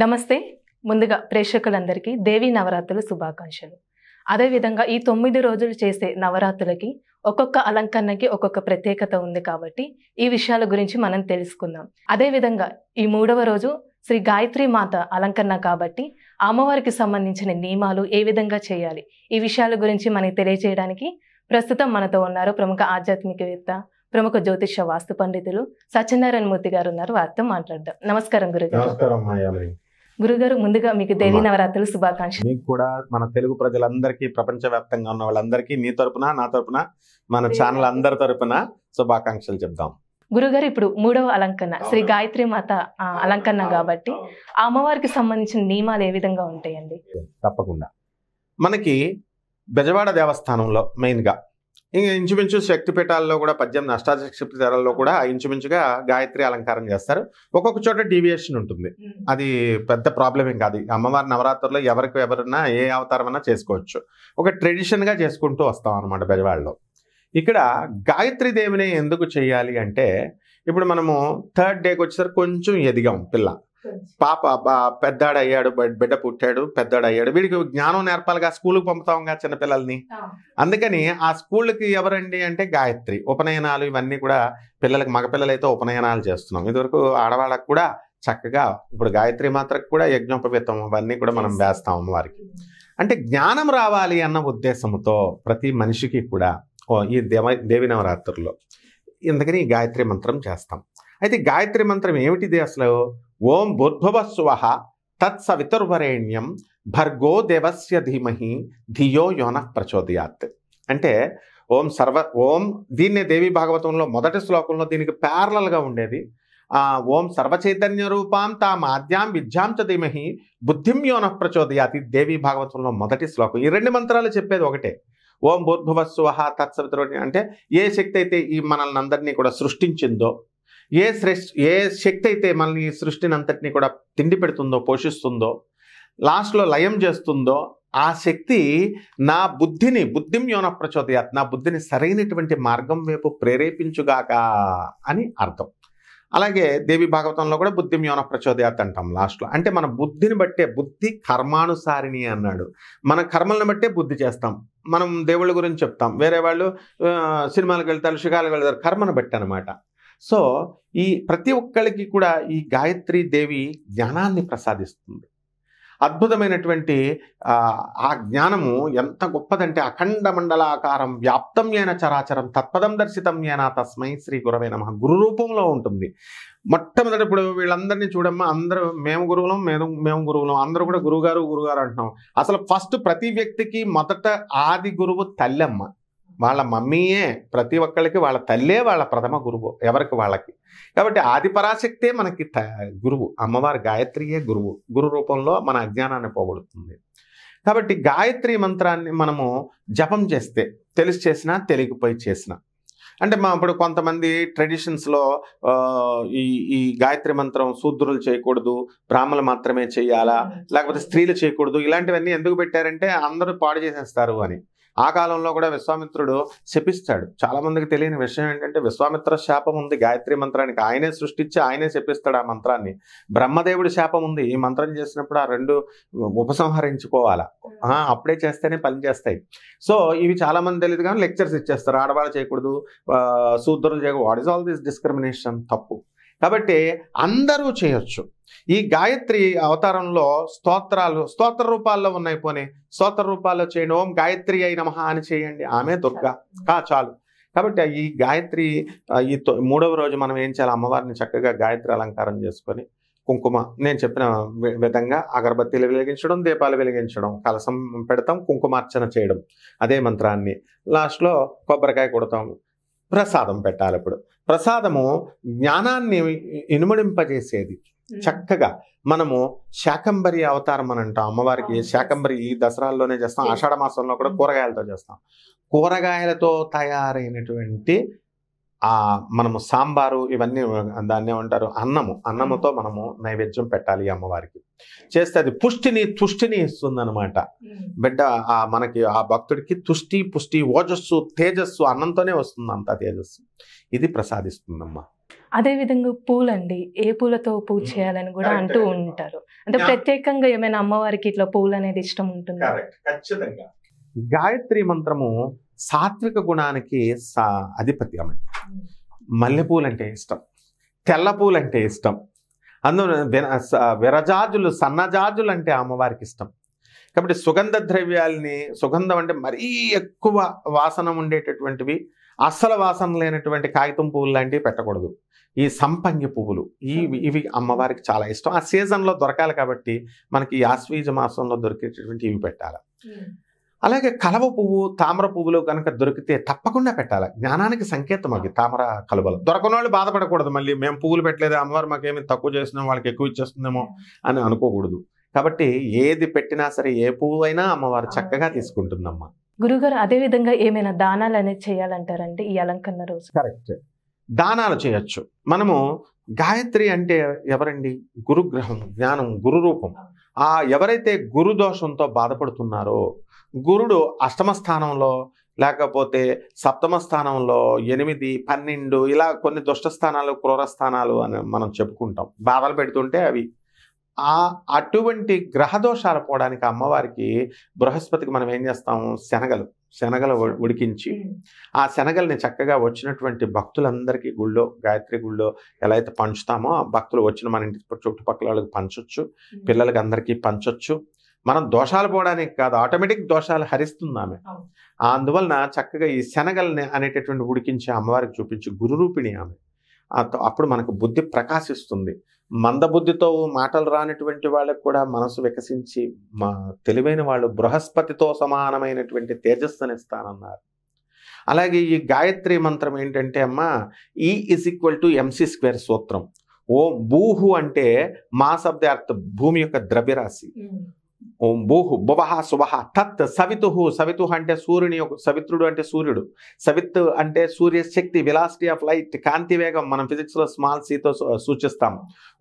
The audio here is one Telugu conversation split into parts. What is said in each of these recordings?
నమస్తే ముందుగా ప్రేక్షకులందరికీ దేవి నవరాత్రుల శుభాకాంక్షలు అదేవిధంగా ఈ తొమ్మిది రోజులు చేసే నవరాత్రులకి ఒక్కొక్క అలంకరణకి ఒక్కొక్క ప్రత్యేకత ఉంది కాబట్టి ఈ విషయాల గురించి మనం తెలుసుకుందాం అదేవిధంగా ఈ మూడవ రోజు శ్రీ గాయత్రి మాత అలంకరణ కాబట్టి అమ్మవారికి సంబంధించిన నియమాలు ఏ విధంగా చేయాలి ఈ విషయాల గురించి మనకి తెలియజేయడానికి ప్రస్తుతం మనతో ఉన్నారు ప్రముఖ ఆధ్యాత్మికవేత్త ప్రముఖ జ్యోతిష వాస్తు పండితులు సత్యనారాయణ మూర్తి గారు ఉన్నారు వారితో మాట్లాడదాం నమస్కారం గురుగారు గురుగారు ముందుగా మీకు దేవీ నవరాత్రులు శుభాకాంక్షలు మీకు కూడా మన తెలుగు ప్రజలందరికీ ప్రపంచవ్యాప్తంగా ఉన్న వాళ్ళందరికీ మీ తరపున నా తరపున మన ఛానల్ అందరి తరపున శుభాకాంక్షలు చెప్దాం గురుగారు ఇప్పుడు మూడవ అలంకరణ శ్రీ గాయత్రి మాత అలంకరణ కాబట్టి ఆ అమ్మవారికి సంబంధించిన నియమాలు ఏ విధంగా ఉంటాయండి తప్పకుండా మనకి బెజవాడ దేవస్థానంలో మెయిన్గా ఇంకా ఇంచుమించు శక్తిపీఠాల్లో కూడా పద్యం నష్టాశక్తి ధరల్లో కూడా ఇంచుమించుగా గాయత్రి అలంకారం చేస్తారు ఒక్కొక్క చోట డీవియేషన్ ఉంటుంది అది పెద్ద ప్రాబ్లం ఏం కాదు అమ్మవారి నవరాత్రుల్లో ఎవరికి ఎవరన్నా ఏ అవతారమైనా చేసుకోవచ్చు ఒక ట్రెడిషన్గా చేసుకుంటూ వస్తాం అనమాట బెజవాళ్ళలో ఇక్కడ గాయత్రి దేవిని ఎందుకు చేయాలి అంటే ఇప్పుడు మనము థర్డ్ డేకి వచ్చేసరికి కొంచెం ఎదిగాం పిల్ల పాప పెద్దాడు అయ్యాడు బిడ్డ పుట్టాడు పెద్దాడు అయ్యాడు వీడికి జ్ఞానం నేర్పాలిగా స్కూల్కి కదా చిన్నపిల్లల్ని అందుకని ఆ స్కూళ్ళకి ఎవరండి అంటే గాయత్రి ఉపనయనాలు ఇవన్నీ కూడా పిల్లలకి మగపిల్లలైతే ఉపనయనాలు చేస్తున్నాం ఇదివరకు ఆడవాళ్ళకు కూడా చక్కగా ఇప్పుడు గాయత్రి మాత్రకు కూడా యజ్ఞోపవితం అవన్నీ కూడా మనం వేస్తాం వారికి అంటే జ్ఞానం రావాలి అన్న ఉద్దేశంతో ప్రతి మనిషికి కూడా ఈ దేవ దేవి నవరాత్రుల్లో ఇందుకని గాయత్రి మంత్రం చేస్తాం అయితే గాయత్రి మంత్రం ఏమిటిది అసలు ఓం భూర్భువస్వ తత్సవితుర్వరేణ్యం భర్గో దేవస్య ధీమహి ధియో యోన ప్రచోదయాత్ అంటే ఓం సర్వ ఓం దీన్నే దేవి భాగవతంలో మొదటి శ్లోకంలో దీనికి ప్యారలల్గా ఉండేది ఓం సర్వచైతన్య రూపాం తాం ఆద్యాం విద్యాం చ ధీమహి బుద్ధిం యోన ప్రచోదయాతి దేవి భాగవతంలో మొదటి శ్లోకం ఈ రెండు మంత్రాలు చెప్పేది ఒకటే ఓం భూర్భువస్వ తత్సవితురుని అంటే ఏ శక్తి అయితే ఈ మనల్ని అందరినీ కూడా సృష్టించిందో ఏ ఏ శక్తి అయితే మనల్ని సృష్టిని అంతటినీ కూడా తిండి పెడుతుందో పోషిస్తుందో లాస్ట్లో లయం చేస్తుందో ఆ శక్తి నా బుద్ధిని బుద్ధిం యోన ప్రచోదయాత్ నా బుద్ధిని సరైనటువంటి మార్గం వైపు ప్రేరేపించుగాక అని అర్థం అలాగే దేవి భాగవతంలో కూడా బుద్ధిం యోన ప్రచోదయాత్ అంటాం లాస్ట్లో అంటే మన బుద్ధిని బట్టే బుద్ధి కర్మానుసారిణి అన్నాడు మన కర్మలను బట్టే బుద్ధి చేస్తాం మనం దేవుళ్ళ గురించి చెప్తాం వేరే వాళ్ళు సినిమాలకు వెళ్తారు శుగాలకు వెళ్తారు కర్మను బట్టి అనమాట సో ఈ ప్రతి ఒక్కళ్ళకి కూడా ఈ గాయత్రీ దేవి జ్ఞానాన్ని ప్రసాదిస్తుంది అద్భుతమైనటువంటి ఆ జ్ఞానము ఎంత గొప్పదంటే అఖండ మండలాకారం వ్యాప్తం ఏన చరాచరం తత్పదం దర్శితం ఏనా తస్మై శ్రీ గురవే నమ గురు రూపంలో ఉంటుంది మొట్టమొదటి ఇప్పుడు వీళ్ళందరినీ చూడమ్మా అందరూ మేము గురువులం మేము మేము గురువులం అందరూ కూడా గురుగారు గురుగారు అంటున్నాం అసలు ఫస్ట్ ప్రతి వ్యక్తికి మొదట ఆది గురువు తల్లమ్మ వాళ్ళ మమ్మీయే ప్రతి ఒక్కళ్ళకి వాళ్ళ తల్లే వాళ్ళ ప్రథమ గురువు ఎవరికి వాళ్ళకి కాబట్టి ఆదిపరాశక్తే మనకి గురువు అమ్మవారి గాయత్రియే గురువు గురు రూపంలో మన అజ్ఞానాన్ని పోగొడుతుంది కాబట్టి గాయత్రి మంత్రాన్ని మనము జపం చేస్తే తెలిసి చేసినా తెలియకపోయి చేసినా అంటే మా ఇప్పుడు కొంతమంది ట్రెడిషన్స్లో ఈ ఈ గాయత్రి మంత్రం శూద్రులు చేయకూడదు బ్రాహ్మలు మాత్రమే చేయాలా లేకపోతే స్త్రీలు చేయకూడదు ఇలాంటివన్నీ ఎందుకు పెట్టారంటే అందరూ పాడు చేసేస్తారు అని ఆ కాలంలో కూడా విశ్వామిత్రుడు శపిస్తాడు చాలామందికి తెలియని విషయం ఏంటంటే విశ్వామిత్ర శాపం ఉంది గాయత్రి మంత్రానికి ఆయనే సృష్టించి ఆయనే శపిస్తాడు ఆ మంత్రాన్ని బ్రహ్మదేవుడి శాపం ఉంది ఈ మంత్రం చేసినప్పుడు ఆ రెండు ఉపసంహరించుకోవాలా అప్పుడే చేస్తేనే పని చేస్తాయి సో ఇవి చాలామంది తెలియదు కానీ లెక్చర్స్ ఇచ్చేస్తారు ఆడవాళ్ళు చేయకూడదు శూద్రులు చేయకూడదు what is all this discrimination తప్పు కాబట్టి అందరూ చేయొచ్చు ఈ గాయత్రి అవతారంలో స్తోత్రాలు స్తోత్ర రూపాల్లో ఉన్నాయి పోనీ స్తోత్ర రూపాల్లో చేయండి ఓం గాయత్రి అయిన మహా అని చేయండి ఆమె దుర్గా చాలు కాబట్టి ఈ గాయత్రి ఈ మూడవ రోజు మనం ఏం చేయాలి అమ్మవారిని చక్కగా గాయత్రి అలంకారం చేసుకొని కుంకుమ నేను చెప్పిన విధంగా అగరబత్తీలు వెలిగించడం దీపాలు వెలిగించడం కలసం పెడతాం కుంకుమార్చన చేయడం అదే మంత్రాన్ని లాస్ట్లో కొబ్బరికాయ కొడతాము ప్రసాదం పెట్టాలి అప్పుడు ప్రసాదము జ్ఞానాన్ని ఇనుమడింపజేసేది చక్కగా మనము శాకంబరి అవతారం అని అంటాం అమ్మవారికి శాకంబరి ఈ దసరాల్లోనే చేస్తాం ఆషాఢ మాసంలో కూడా కూరగాయలతో చేస్తాం కూరగాయలతో తయారైనటువంటి ఆ మనము సాంబారు ఇవన్నీ దాన్ని ఏమంటారు అన్నము అన్నముతో మనము నైవేద్యం పెట్టాలి అమ్మవారికి చేస్తే అది పుష్టిని తుష్టిని ఇస్తుంది అనమాట బిడ్డ ఆ మనకి ఆ భక్తుడికి తుష్టి పుష్టి ఓజస్సు తేజస్సు అన్నంతోనే వస్తుంది అంత తేజస్సు ఇది ప్రసాదిస్తుందమ్మా విధంగా పూలండి ఏ పూలతో పూజ చేయాలని కూడా అంటూ ఉంటారు అంటే ప్రత్యేకంగా ఏమైనా అమ్మవారికి ఇట్లా పూలు అనేది ఇష్టం ఉంటుంది ఖచ్చితంగా గాయత్రి మంత్రము సాత్విక గుణానికి అధిపతి అమ్మ మల్లెపూలు అంటే ఇష్టం తెల్ల పూలు అంటే ఇష్టం విన విరజాజులు సన్నజాజులు అంటే అమ్మవారికి ఇష్టం కాబట్టి సుగంధ ద్రవ్యాల్ని సుగంధం అంటే మరీ ఎక్కువ వాసన ఉండేటటువంటివి అస్సలు వాసన లేనటువంటి కాగితం పువ్వులు లాంటివి పెట్టకూడదు ఈ సంపంగి పువ్వులు ఈ ఇవి అమ్మవారికి చాలా ఇష్టం ఆ సీజన్లో దొరకాలి కాబట్టి మనకి ఆశ్వీజ మాసంలో దొరికేటటువంటి ఇవి పెట్టాలి అలాగే కలవ పువ్వు తామర పువ్వులు కనుక దొరికితే తప్పకుండా పెట్టాలి జ్ఞానానికి సంకేతం అది తామర కలవలు దొరకని వాళ్ళు బాధపడకూడదు మళ్ళీ మేము పువ్వులు పెట్టలేదు అమ్మవారు మాకేమి తక్కువ చేసినాం వాళ్ళకి ఎక్కువ ఇచ్చేస్తుందేమో అని అనుకోకూడదు కాబట్టి ఏది పెట్టినా సరే ఏ పువ్వు అయినా అమ్మవారు చక్కగా తీసుకుంటుందమ్మా గురుగారు అదేవిధంగా ఏమైనా దానాలు అనేది చేయాలంటారండి ఈ అలంకరణ రోజు కరెక్ట్ దానాలు చేయొచ్చు మనము గాయత్రి అంటే ఎవరండి గురుగ్రహం జ్ఞానం గురు రూపం ఆ ఎవరైతే గురు దోషంతో బాధపడుతున్నారో గురుడు అష్టమ స్థానంలో లేకపోతే సప్తమ స్థానంలో ఎనిమిది పన్నెండు ఇలా కొన్ని దుష్ట స్థానాలు క్రూర స్థానాలు అని మనం చెప్పుకుంటాం బాధలు పెడుతుంటే అవి ఆ అటువంటి గ్రహదోషాలు పోవడానికి అమ్మవారికి బృహస్పతికి మనం ఏం చేస్తాము శనగలు శనగలు ఉడికించి ఆ శనగల్ని చక్కగా వచ్చినటువంటి భక్తులందరికీ గుళ్ళో గాయత్రి గుళ్ళో ఎలా అయితే పంచుతామో భక్తులు వచ్చిన మన ఇంటి చుట్టుపక్కల వాళ్ళకి పంచొచ్చు పిల్లలకి అందరికీ పంచొచ్చు మనం దోషాలు పోవడానికి కాదు ఆటోమేటిక్ దోషాలు హరిస్తుంది ఆమె అందువలన చక్కగా ఈ శనగల్ని అనేటటువంటి ఉడికించి అమ్మవారికి చూపించి గురురూపిణి ఆమె అప్పుడు మనకు బుద్ధి ప్రకాశిస్తుంది మందబుద్ధితో మాటలు రానటువంటి వాళ్ళకు కూడా మనసు వికసించి మా తెలివైన వాళ్ళు బృహస్పతితో సమానమైనటువంటి తేజస్సునిస్తానన్నారు అలాగే ఈ గాయత్రి మంత్రం ఏంటంటే అమ్మ E is equal to MC square సూత్రం ఓం భూహు అంటే మా శబ్ద భూమి యొక్క ద్రవ్యరాశి ఓం భూహు భువహ శువహ తత్ సవితు సవితు అంటే సూర్యుని సవిత్రుడు అంటే సూర్యుడు సవిత్ అంటే సూర్యశక్తి వెలాసిటీ ఆఫ్ లైట్ కాంతి వేగం మనం ఫిజిక్స్లో స్మాల్ సీతో సూచిస్తాం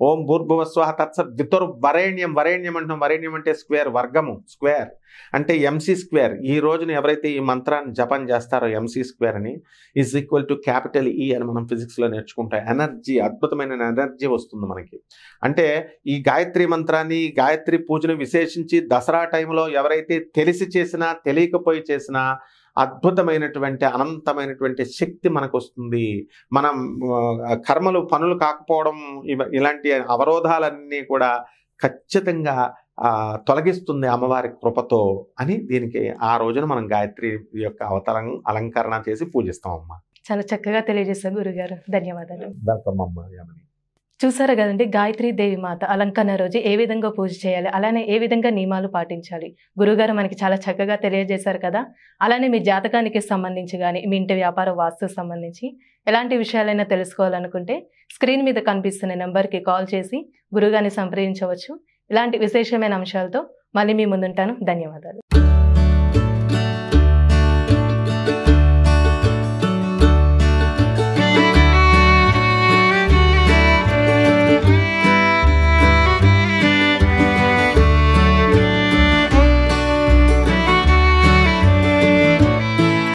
ఓం భూర్భువ స్వహ తత్స వితుర్ వరేణ్యం వరేణ్యం అంటున్నాం వరేణ్యం అంటే స్క్వేర్ వర్గము స్క్వేర్ అంటే ఎంసీ స్క్వేర్ ఈ రోజున ఎవరైతే ఈ మంత్రాన్ని జపం చేస్తారో ఎంసీ స్క్వేర్ అని is equal to capital E అని మనం ఫిజిక్స్లో నేర్చుకుంటాం ఎనర్జీ అద్భుతమైన ఎనర్జీ వస్తుంది మనకి అంటే ఈ గాయత్రి మంత్రాన్ని గాయత్రి పూజను విశేషించి దసరా టైంలో ఎవరైతే తెలిసి చేసినా తెలియకపోయి చేసినా అద్భుతమైనటువంటి అనంతమైనటువంటి శక్తి మనకు వస్తుంది మనం కర్మలు పనులు కాకపోవడం ఇలాంటి అవరోధాలన్నీ కూడా ఖచ్చితంగా తొలగిస్తుంది అమ్మవారి కృపతో అని దీనికి ఆ రోజున మనం గాయత్రి యొక్క అవతరం అలంకరణ చేసి పూజిస్తాం అమ్మ చాలా చక్కగా తెలియజేస్తాం గురుగారు ధన్యవాదాలు వెల్కమ్ అమ్మ చూసారు కదండి గాయత్రి దేవి మాత అలంకరణ రోజు ఏ విధంగా పూజ చేయాలి అలానే ఏ విధంగా నియమాలు పాటించాలి గురుగారు మనకి చాలా చక్కగా తెలియజేశారు కదా అలానే మీ జాతకానికి సంబంధించి కానీ మీ ఇంటి వ్యాపార వాస్తు సంబంధించి ఎలాంటి విషయాలైనా తెలుసుకోవాలనుకుంటే స్క్రీన్ మీద కనిపిస్తున్న నెంబర్కి కాల్ చేసి గురుగారిని సంప్రదించవచ్చు ఇలాంటి విశేషమైన అంశాలతో మళ్ళీ మీ ముందుంటాను ధన్యవాదాలు